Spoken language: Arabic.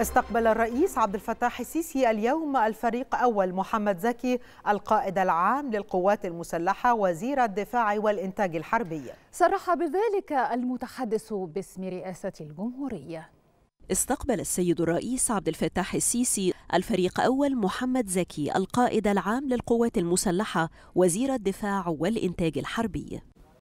استقبل الرئيس عبد الفتاح السيسي اليوم الفريق أول محمد زكي القائد العام للقوات المسلحة وزير الدفاع والإنتاج الحربي صرح بذلك المتحدث باسم رئاسة الجمهورية استقبل السيد الرئيس عبد الفتاح السيسي الفريق أول محمد زكي القائد العام للقوات المسلحة وزير الدفاع والإنتاج الحربي